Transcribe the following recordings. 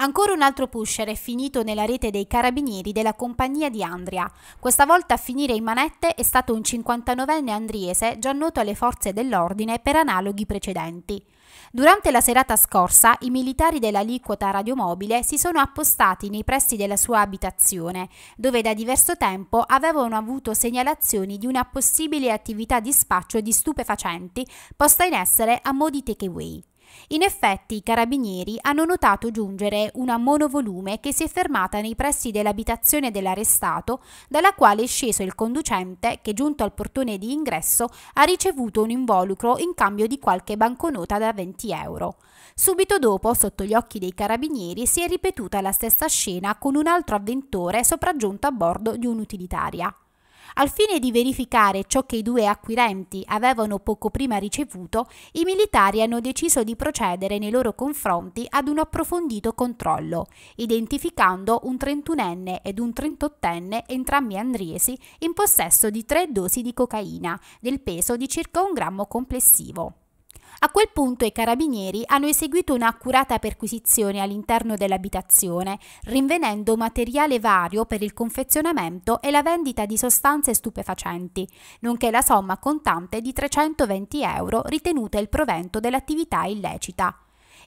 Ancora un altro pusher è finito nella rete dei carabinieri della compagnia di Andria. Questa volta a finire in manette è stato un 59enne andriese già noto alle forze dell'ordine per analoghi precedenti. Durante la serata scorsa i militari dell'aliquota radiomobile si sono appostati nei pressi della sua abitazione, dove da diverso tempo avevano avuto segnalazioni di una possibile attività di spaccio di stupefacenti posta in essere a mo' di takeaway. In effetti i carabinieri hanno notato giungere una monovolume che si è fermata nei pressi dell'abitazione dell'arrestato, dalla quale è sceso il conducente che, giunto al portone di ingresso, ha ricevuto un involucro in cambio di qualche banconota da 20 euro. Subito dopo, sotto gli occhi dei carabinieri, si è ripetuta la stessa scena con un altro avventore sopraggiunto a bordo di un'utilitaria. Al fine di verificare ciò che i due acquirenti avevano poco prima ricevuto, i militari hanno deciso di procedere nei loro confronti ad un approfondito controllo, identificando un 31enne ed un 38enne, entrambi andriesi, in possesso di tre dosi di cocaina, del peso di circa un grammo complessivo. A quel punto i carabinieri hanno eseguito un'accurata perquisizione all'interno dell'abitazione, rinvenendo materiale vario per il confezionamento e la vendita di sostanze stupefacenti, nonché la somma contante di 320 euro ritenuta il provento dell'attività illecita.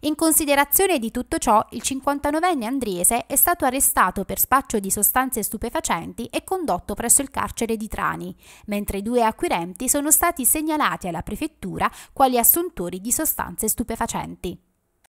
In considerazione di tutto ciò, il 59enne andriese è stato arrestato per spaccio di sostanze stupefacenti e condotto presso il carcere di Trani, mentre i due acquirenti sono stati segnalati alla prefettura quali assuntori di sostanze stupefacenti.